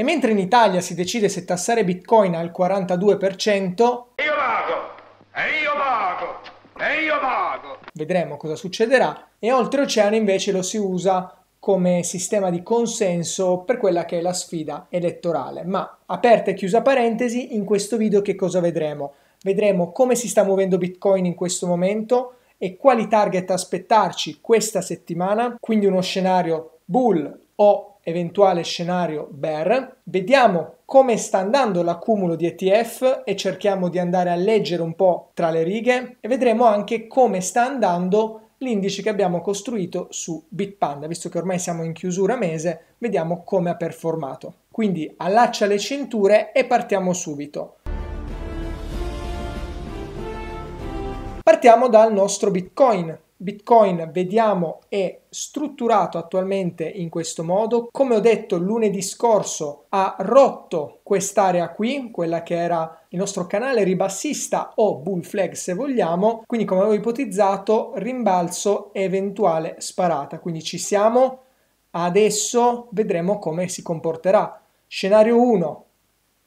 E mentre in Italia si decide se tassare Bitcoin al 42%, io pago! E io pago! E io pago! Vedremo cosa succederà. E oltreoceano invece lo si usa come sistema di consenso per quella che è la sfida elettorale. Ma aperta e chiusa parentesi, in questo video che cosa vedremo? Vedremo come si sta muovendo Bitcoin in questo momento e quali target aspettarci questa settimana, quindi uno scenario bull o eventuale scenario bear, vediamo come sta andando l'accumulo di ETF e cerchiamo di andare a leggere un po' tra le righe e vedremo anche come sta andando l'indice che abbiamo costruito su Bitpanda, visto che ormai siamo in chiusura mese, vediamo come ha performato. Quindi allaccia le cinture e partiamo subito. Partiamo dal nostro Bitcoin Bitcoin vediamo è strutturato attualmente in questo modo. Come ho detto lunedì scorso ha rotto quest'area qui, quella che era il nostro canale ribassista o bull flag se vogliamo, quindi come avevo ipotizzato rimbalzo eventuale sparata, quindi ci siamo, adesso vedremo come si comporterà. Scenario 1,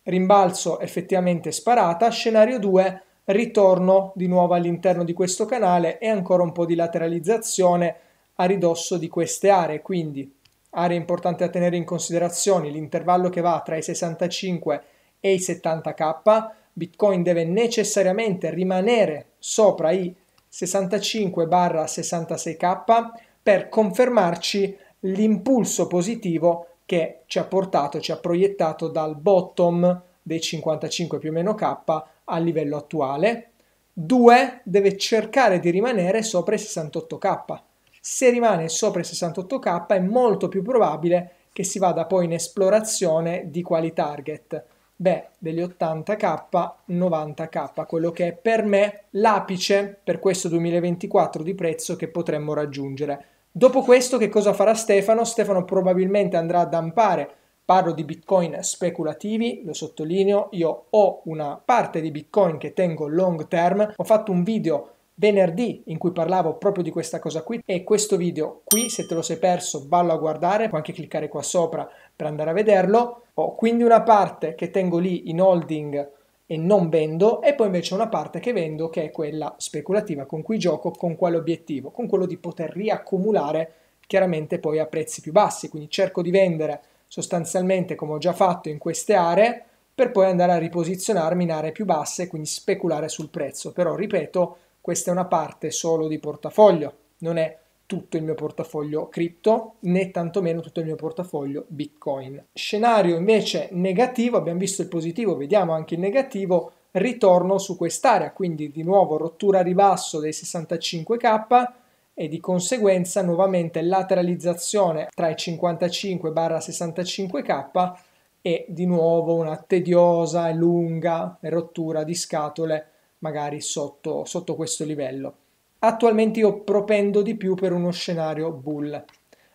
rimbalzo effettivamente sparata, scenario 2, ritorno di nuovo all'interno di questo canale e ancora un po' di lateralizzazione a ridosso di queste aree, quindi area importante da tenere in considerazione l'intervallo che va tra i 65 e i 70k, Bitcoin deve necessariamente rimanere sopra i 65-66k per confermarci l'impulso positivo che ci ha portato, ci ha proiettato dal bottom dei 55 più o meno k al livello attuale, 2 deve cercare di rimanere sopra i 68k. Se rimane sopra i 68k è molto più probabile che si vada poi in esplorazione di quali target. Beh, degli 80k, 90k, quello che è per me l'apice per questo 2024 di prezzo che potremmo raggiungere. Dopo questo che cosa farà Stefano? Stefano probabilmente andrà a dampare Parlo di bitcoin speculativi, lo sottolineo, io ho una parte di bitcoin che tengo long term, ho fatto un video venerdì in cui parlavo proprio di questa cosa qui e questo video qui se te lo sei perso vallo a guardare puoi anche cliccare qua sopra per andare a vederlo ho quindi una parte che tengo lì in holding e non vendo e poi invece una parte che vendo che è quella speculativa con cui gioco con quale obiettivo con quello di poter riaccumulare chiaramente poi a prezzi più bassi quindi cerco di vendere sostanzialmente come ho già fatto in queste aree per poi andare a riposizionarmi in aree più basse e quindi speculare sul prezzo. Però ripeto, questa è una parte solo di portafoglio, non è tutto il mio portafoglio cripto né tantomeno tutto il mio portafoglio Bitcoin. Scenario invece negativo, abbiamo visto il positivo, vediamo anche il negativo, ritorno su quest'area, quindi di nuovo rottura a ribasso dei 65k e di conseguenza nuovamente lateralizzazione tra i 55-65K e di nuovo una tediosa e lunga rottura di scatole magari sotto, sotto questo livello. Attualmente io propendo di più per uno scenario bull,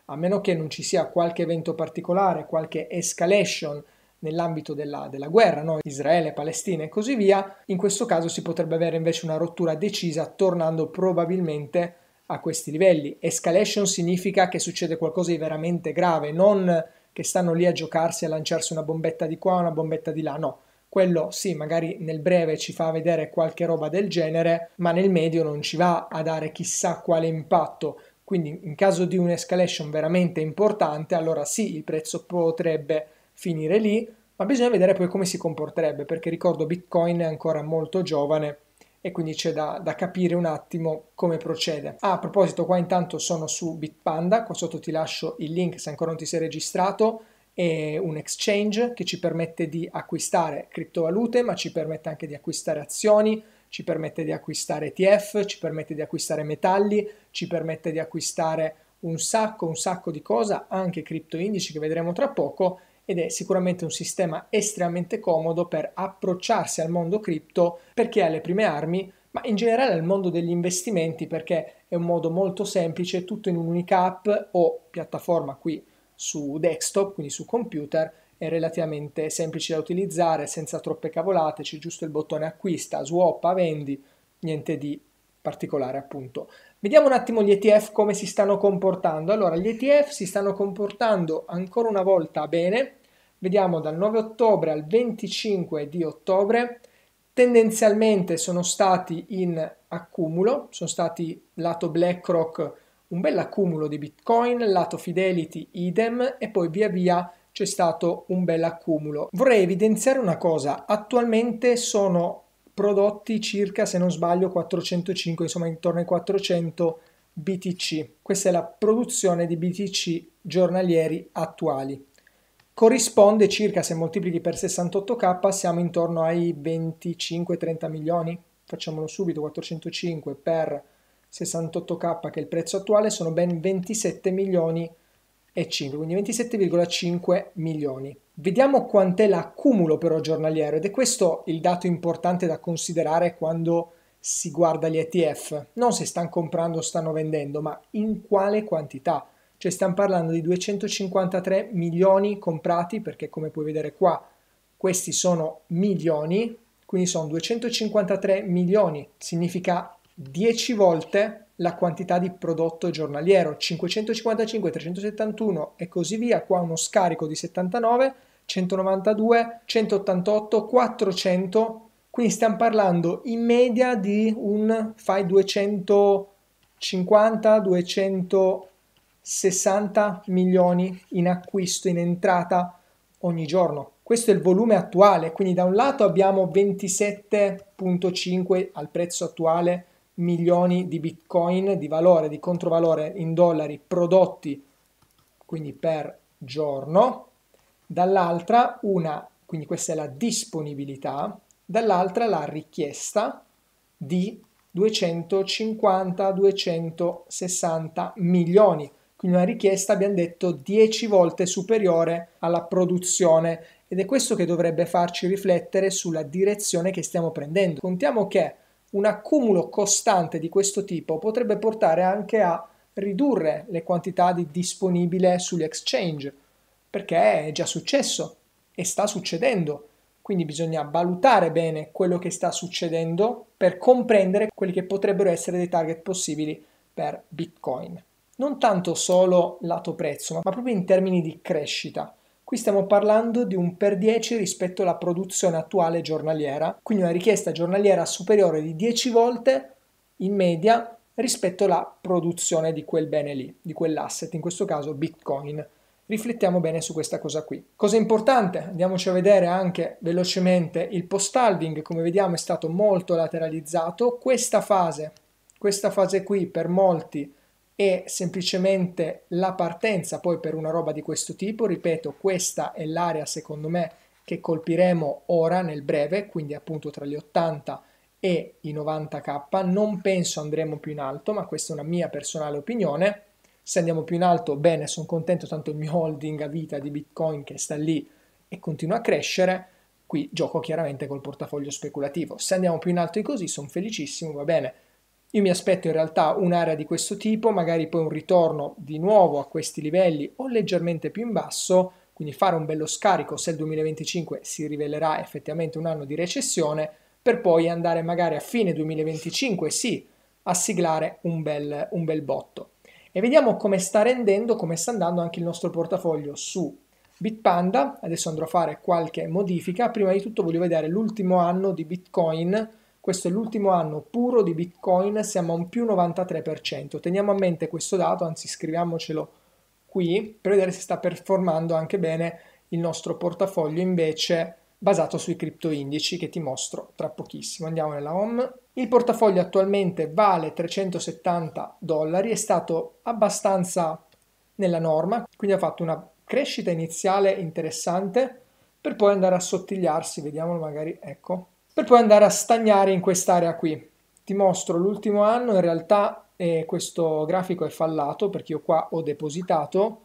a meno che non ci sia qualche evento particolare, qualche escalation nell'ambito della, della, guerra, no? Israele, Palestina e così via, in questo caso si potrebbe avere invece una rottura decisa tornando probabilmente a questi livelli. Escalation significa che succede qualcosa di veramente grave, non che stanno lì a giocarsi, a lanciarsi una bombetta di qua, una bombetta di là, no. Quello sì, magari nel breve ci fa vedere qualche roba del genere, ma nel medio non ci va a dare chissà quale impatto. Quindi in caso di un'escalation veramente importante, allora sì, il prezzo potrebbe finire lì, ma bisogna vedere poi come si comporterebbe, perché ricordo Bitcoin è ancora molto giovane e quindi c'è da, da, capire un attimo come procede. Ah, a proposito, qua intanto sono su Bitpanda, qua sotto ti lascio il link se ancora non ti sei registrato, è un exchange che ci permette di acquistare criptovalute, ma ci permette anche di acquistare azioni, ci permette di acquistare ETF, ci permette di acquistare metalli, ci permette di acquistare un sacco, un sacco di cose, anche criptoindici che vedremo tra poco ed è sicuramente un sistema estremamente comodo per approcciarsi al mondo cripto per chi ha le prime armi, ma in generale al mondo degli investimenti perché è un modo molto semplice, tutto in un'unica app o piattaforma qui su desktop, quindi su computer, è relativamente semplice da utilizzare, senza troppe cavolate, c'è giusto il bottone acquista, swap, vendi, niente di particolare appunto. Vediamo un attimo gli ETF come si stanno comportando. Allora, gli ETF si stanno comportando ancora una volta bene, vediamo dal 9 ottobre al 25 di ottobre, tendenzialmente sono stati in accumulo, sono stati lato BlackRock un bel accumulo di Bitcoin, lato Fidelity idem e poi via via c'è stato un bel accumulo. Vorrei evidenziare una cosa, attualmente sono prodotti circa, se non sbaglio, 405, insomma intorno ai 400 BTC. Questa è la produzione di BTC giornalieri attuali corrisponde circa, se moltiplichi per 68k, siamo intorno ai 25-30 milioni. Facciamolo subito, 405 per 68k che è il prezzo attuale, sono ben 27 milioni e 5, quindi 27,5 milioni. Vediamo quant'è l'accumulo però giornaliero ed è questo il dato importante da considerare quando si guarda gli ETF, non se stanno comprando o stanno vendendo, ma in quale quantità. Cioè stiamo parlando di 253 milioni comprati, perché come puoi vedere qua, questi sono milioni, quindi sono 253 milioni, significa 10 volte la quantità di prodotto giornaliero, 555, 371 e così via, qua uno scarico di 79, 192, 188, 400, quindi stiamo parlando in media di un, fai 250, 200 60 milioni in acquisto, in entrata ogni giorno. Questo è il volume attuale, quindi da un lato abbiamo 27.5 al prezzo attuale milioni di bitcoin di valore, di controvalore in dollari prodotti, quindi per giorno, dall'altra una, quindi questa è la disponibilità, dall'altra la richiesta di 250-260 milioni quindi una richiesta abbiamo detto 10 volte superiore alla produzione ed è questo che dovrebbe farci riflettere sulla direzione che stiamo prendendo. Contiamo che un accumulo costante di questo tipo potrebbe portare anche a ridurre le quantità di disponibile sugli exchange, perché è già successo e sta succedendo. Quindi bisogna valutare bene quello che sta succedendo per comprendere quelli che potrebbero essere dei target possibili per Bitcoin non tanto solo lato prezzo, ma proprio in termini di crescita. Qui stiamo parlando di un per 10 rispetto alla produzione attuale giornaliera, quindi una richiesta giornaliera superiore di 10 volte in media rispetto alla produzione di quel bene lì, di quell'asset, in questo caso Bitcoin. Riflettiamo bene su questa cosa qui. Cosa importante, andiamoci a vedere anche velocemente il post-halving, come vediamo è stato molto lateralizzato. Questa fase, questa fase qui per molti e semplicemente la partenza poi per una roba di questo tipo, ripeto, questa è l'area secondo me che colpiremo ora nel breve, quindi appunto tra gli 80 e i 90k, non penso andremo più in alto, ma questa è una mia personale opinione. Se andiamo più in alto, bene, sono contento, tanto il mio holding a vita di Bitcoin che sta lì e continua a crescere, qui gioco chiaramente col portafoglio speculativo. Se andiamo più in alto di così, sono felicissimo, va bene io mi aspetto in realtà un'area di questo tipo, magari poi un ritorno di nuovo a questi livelli o leggermente più in basso, quindi fare un bello scarico se il 2025 si rivelerà effettivamente un anno di recessione, per poi andare magari a fine 2025 sì a siglare un bel, un bel botto. E vediamo come sta rendendo, come sta andando anche il nostro portafoglio su Bitpanda. Adesso andrò a fare qualche modifica. Prima di tutto voglio vedere l'ultimo anno di Bitcoin questo è l'ultimo anno puro di Bitcoin, siamo a un più 93%. Teniamo a mente questo dato, anzi scriviamocelo qui, per vedere se sta performando anche bene il nostro portafoglio invece basato sui cripto indici che ti mostro tra pochissimo. Andiamo nella home. Il portafoglio attualmente vale 370 dollari, è stato abbastanza nella norma, quindi ha fatto una crescita iniziale interessante per poi andare a sottigliarsi, vediamolo magari, ecco, per poi andare a stagnare in quest'area qui. Ti mostro l'ultimo anno, in realtà eh, questo grafico è fallato perché io qua ho depositato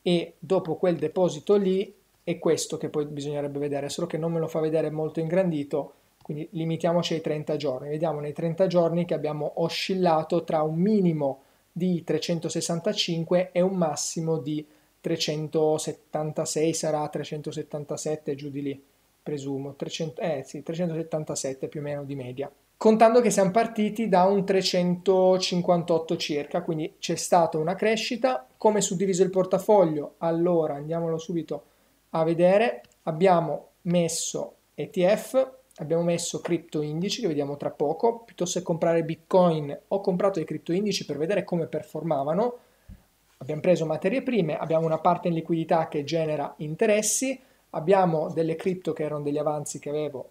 e dopo quel deposito lì è questo che poi bisognerebbe vedere, solo che non me lo fa vedere molto ingrandito, quindi limitiamoci ai 30 giorni. Vediamo nei 30 giorni che abbiamo oscillato tra un minimo di 365 e un massimo di 376, sarà 377 giù di lì presumo, 300, eh, sì, 377 più o meno di media. Contando che siamo partiti da un 358 circa, quindi c'è stata una crescita. Come suddiviso il portafoglio? Allora andiamolo subito a vedere. Abbiamo messo ETF, abbiamo messo cripto indici che vediamo tra poco, piuttosto che comprare bitcoin ho comprato i cripto indici per vedere come performavano, abbiamo preso materie prime, abbiamo una parte in liquidità che genera interessi, abbiamo delle cripto che erano degli avanzi che avevo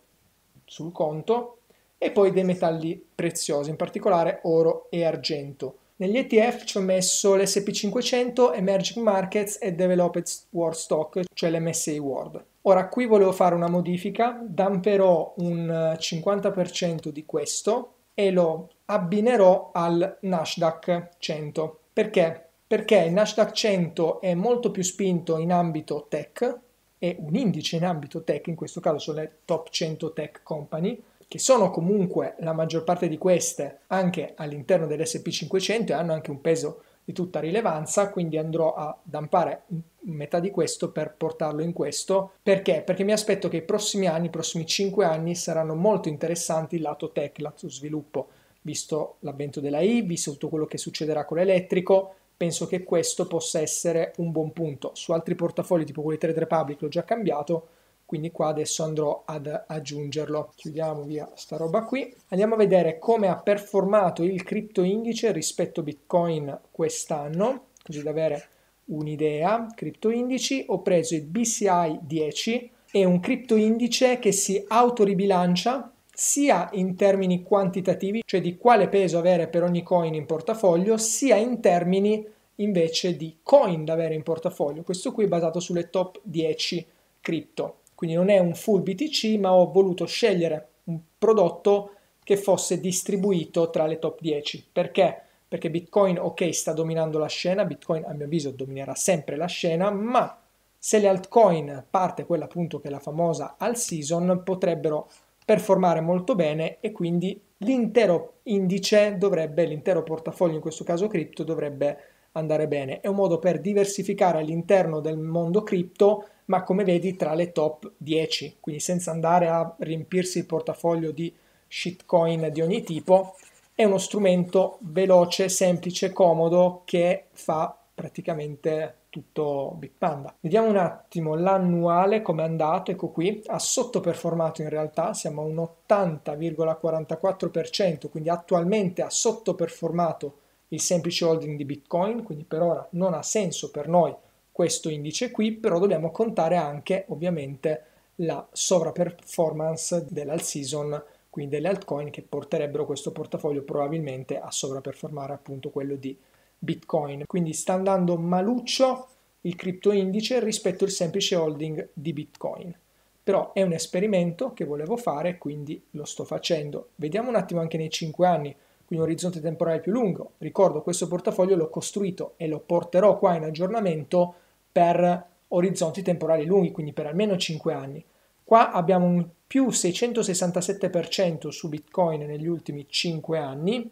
sul conto e poi dei metalli preziosi, in particolare oro e argento. Negli ETF ci ho messo l'SP500, Emerging Markets e Developed World Stock, cioè l'MSI World. Ora qui volevo fare una modifica, damperò un 50% di questo e lo abbinerò al Nasdaq 100. Perché? Perché il Nasdaq 100 è molto più spinto in ambito tech, e un indice in ambito tech, in questo caso sono le top 100 tech company, che sono comunque la maggior parte di queste anche all'interno dell'SP 500 e hanno anche un peso di tutta rilevanza, quindi andrò a dampare metà di questo per portarlo in questo. Perché? Perché mi aspetto che i prossimi anni, i prossimi 5 anni saranno molto interessanti il lato tech, lato sviluppo, visto l'avvento della I, visto tutto quello che succederà con l'elettrico, penso che questo possa essere un buon punto. Su altri portafogli tipo quelli Trade Republic l'ho già cambiato, quindi qua adesso andrò ad aggiungerlo. Chiudiamo via sta roba qui. Andiamo a vedere come ha performato il cripto indice rispetto a Bitcoin quest'anno, così da avere un'idea. Cripto indici, ho preso il BCI 10, è un cripto indice che si autoribilancia sia in termini quantitativi, cioè di quale peso avere per ogni coin in portafoglio, sia in termini invece di coin da avere in portafoglio. Questo qui è basato sulle top 10 cripto. Quindi non è un full BTC, ma ho voluto scegliere un prodotto che fosse distribuito tra le top 10. Perché? Perché Bitcoin, ok, sta dominando la scena, Bitcoin a mio avviso dominerà sempre la scena, ma se le altcoin, parte quella appunto che è la famosa al season, potrebbero performare molto bene e quindi l'intero indice dovrebbe, l'intero portafoglio in questo caso cripto dovrebbe andare bene. È un modo per diversificare all'interno del mondo cripto, ma come vedi tra le top 10, quindi senza andare a riempirsi il portafoglio di shitcoin di ogni tipo, è uno strumento veloce, semplice, comodo che fa praticamente tutto Big Panda. Vediamo un attimo l'annuale come è andato, ecco qui, ha sottoperformato in realtà, siamo a un 80,44%, quindi attualmente ha sottoperformato il semplice holding di Bitcoin, quindi per ora non ha senso per noi questo indice qui, però dobbiamo contare anche ovviamente la sovraperformance dell'alt season, quindi delle altcoin che porterebbero questo portafoglio probabilmente a sovraperformare appunto quello di Bitcoin. Bitcoin. Quindi sta andando maluccio il indice rispetto al semplice holding di Bitcoin. Però è un esperimento che volevo fare, quindi lo sto facendo. Vediamo un attimo anche nei 5 anni, quindi un orizzonte temporale più lungo. Ricordo, questo portafoglio l'ho costruito e lo porterò qua in aggiornamento per orizzonti temporali lunghi, quindi per almeno 5 anni. Qua abbiamo un più 667% su Bitcoin negli ultimi 5 anni,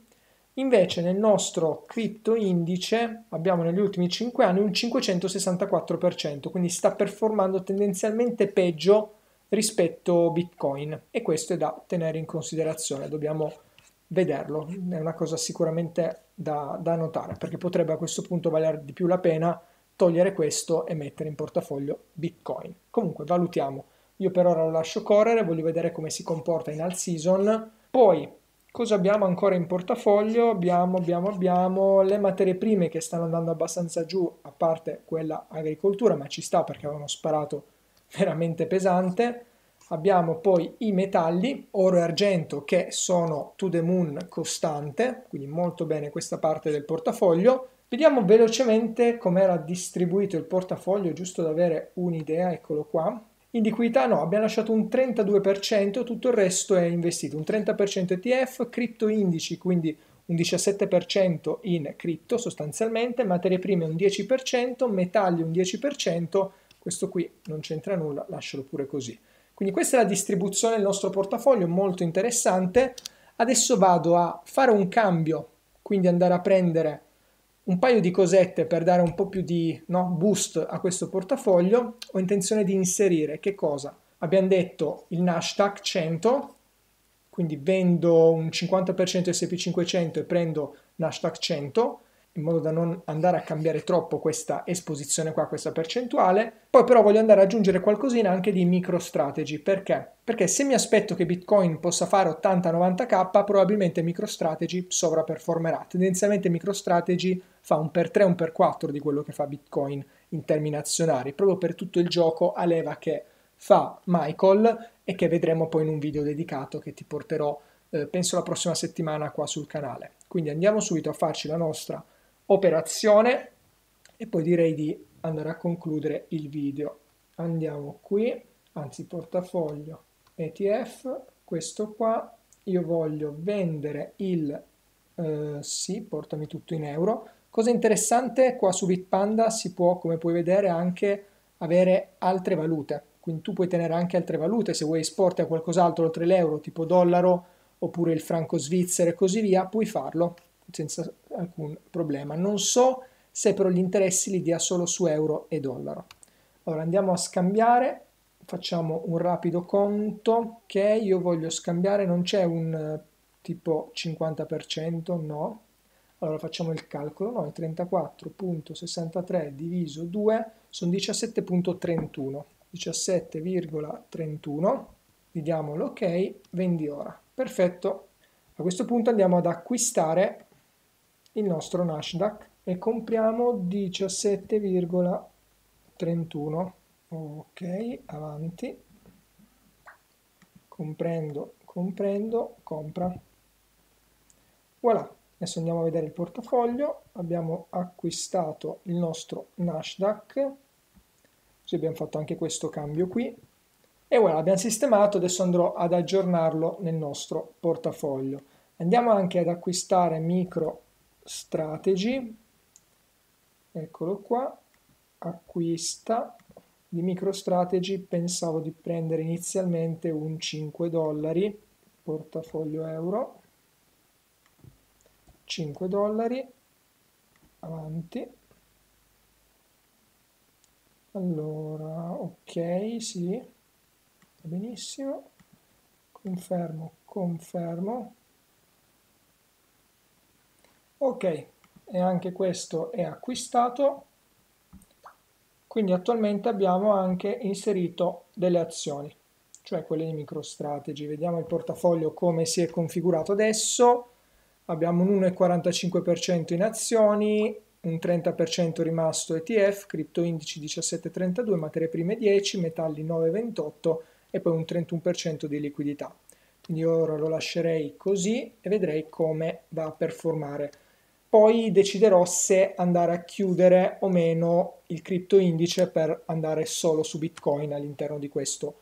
Invece nel nostro cripto indice abbiamo negli ultimi 5 anni un 564%, quindi sta performando tendenzialmente peggio rispetto Bitcoin e questo è da tenere in considerazione, dobbiamo vederlo, è una cosa sicuramente da, da notare perché potrebbe a questo punto valere di più la pena togliere questo e mettere in portafoglio Bitcoin. Comunque valutiamo, io per ora lo lascio correre, voglio vedere come si comporta in alt season, poi Cosa abbiamo ancora in portafoglio? Abbiamo, abbiamo, abbiamo le materie prime che stanno andando abbastanza giù, a parte quella agricoltura, ma ci sta perché avevano sparato veramente pesante. Abbiamo poi i metalli, oro e argento, che sono to the moon costante, quindi molto bene questa parte del portafoglio. Vediamo velocemente com'era distribuito il portafoglio, giusto da avere un'idea, eccolo qua. Indiquità no, abbiamo lasciato un 32%, tutto il resto è investito, un 30% ETF, cripto indici, quindi un 17% in cripto sostanzialmente, materie prime un 10%, metalli un 10%, questo qui non c'entra nulla, lascialo pure così. Quindi questa è la distribuzione del nostro portafoglio, molto interessante. Adesso vado a fare un cambio, quindi andare a prendere un paio di cosette per dare un po' più di no, boost a questo portafoglio, ho intenzione di inserire che cosa? Abbiamo detto il hashtag 100, quindi vendo un 50% SP500 e prendo hashtag 100, in modo da non andare a cambiare troppo questa esposizione qua, questa percentuale. Poi però voglio andare ad aggiungere qualcosina anche di MicroStrategy, perché? Perché se mi aspetto che Bitcoin possa fare 80-90k, probabilmente MicroStrategy sovraperformerà. Tendenzialmente MicroStrategy fa un per 3, un per 4 di quello che fa Bitcoin in termini azionari, proprio per tutto il gioco a leva che fa Michael e che vedremo poi in un video dedicato che ti porterò eh, penso la prossima settimana qua sul canale. Quindi andiamo subito a farci la nostra operazione e poi direi di andare a concludere il video. Andiamo qui, anzi portafoglio ETF, questo qua, io voglio vendere il, eh, sì, portami tutto in euro. Cosa interessante, qua su Bitpanda si può, come puoi vedere, anche avere altre valute, quindi tu puoi tenere anche altre valute, se vuoi esporti a qualcos'altro oltre l'euro, tipo dollaro, oppure il franco svizzero e così via, puoi farlo senza alcun problema. Non so se però gli interessi li dia solo su euro e dollaro. Allora andiamo a scambiare, facciamo un rapido conto ok, io voglio scambiare, non c'è un eh, tipo 50%, no. Allora facciamo il calcolo, noi 34.63 diviso 2 sono 17.31, 17,31, gli diamo l'ok, vendi ora. Perfetto, a questo punto andiamo ad acquistare il nostro Nasdaq e compriamo 17,31 ok avanti comprendo comprendo compra voilà adesso andiamo a vedere il portafoglio abbiamo acquistato il nostro Nasdaq così abbiamo fatto anche questo cambio qui e voilà abbiamo sistemato adesso andrò ad aggiornarlo nel nostro portafoglio andiamo anche ad acquistare micro strategy, eccolo qua, acquista, di MicroStrategy pensavo di prendere inizialmente un 5 dollari, portafoglio euro, 5 dollari, avanti, allora, ok, sì, benissimo, confermo, confermo, ok e anche questo è acquistato quindi attualmente abbiamo anche inserito delle azioni cioè quelle di MicroStrategy vediamo il portafoglio come si è configurato adesso abbiamo un 1,45% in azioni un 30% rimasto ETF, indici 17,32, materie prime 10, metalli 9,28 e poi un 31% di liquidità. Quindi ora lo lascerei così e vedrei come va a performare poi deciderò se andare a chiudere o meno il cripto indice per andare solo su Bitcoin all'interno di questo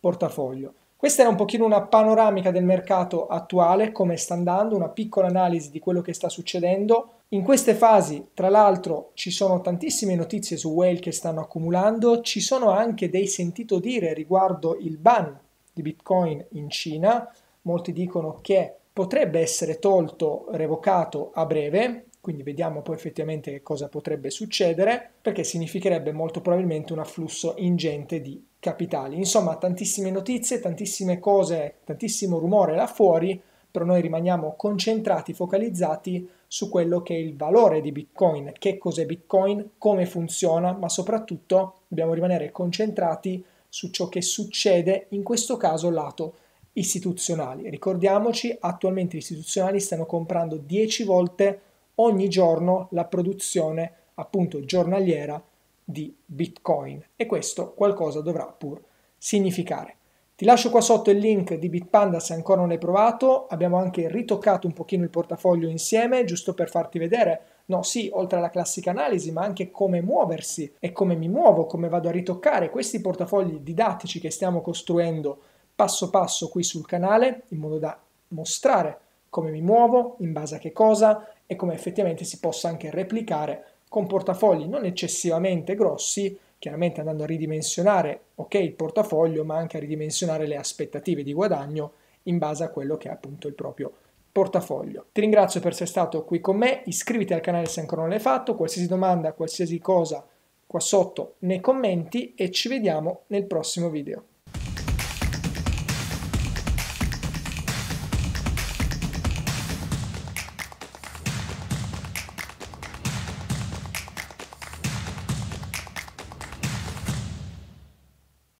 portafoglio. Questa era un pochino una panoramica del mercato attuale, come sta andando, una piccola analisi di quello che sta succedendo. In queste fasi, tra l'altro, ci sono tantissime notizie su whale che stanno accumulando, ci sono anche dei sentito dire riguardo il ban di Bitcoin in Cina. Molti dicono che potrebbe essere tolto, revocato a breve, quindi vediamo poi effettivamente cosa potrebbe succedere, perché significherebbe molto probabilmente un afflusso ingente di capitali. Insomma, tantissime notizie, tantissime cose, tantissimo rumore là fuori, però noi rimaniamo concentrati, focalizzati su quello che è il valore di Bitcoin, che cos'è Bitcoin, come funziona, ma soprattutto dobbiamo rimanere concentrati su ciò che succede, in questo caso lato istituzionali. Ricordiamoci, attualmente gli istituzionali stanno comprando 10 volte ogni giorno la produzione appunto giornaliera di Bitcoin e questo qualcosa dovrà pur significare. Ti lascio qua sotto il link di Bitpanda se ancora non l'hai provato, abbiamo anche ritoccato un pochino il portafoglio insieme giusto per farti vedere, no sì, oltre alla classica analisi, ma anche come muoversi e come mi muovo, come vado a ritoccare questi portafogli didattici che stiamo costruendo passo passo qui sul canale in modo da mostrare come mi muovo, in base a che cosa e come effettivamente si possa anche replicare con portafogli non eccessivamente grossi, chiaramente andando a ridimensionare okay, il portafoglio ma anche a ridimensionare le aspettative di guadagno in base a quello che è appunto il proprio portafoglio. Ti ringrazio per essere stato qui con me, iscriviti al canale se ancora non l'hai fatto, qualsiasi domanda, qualsiasi cosa qua sotto nei commenti e ci vediamo nel prossimo video.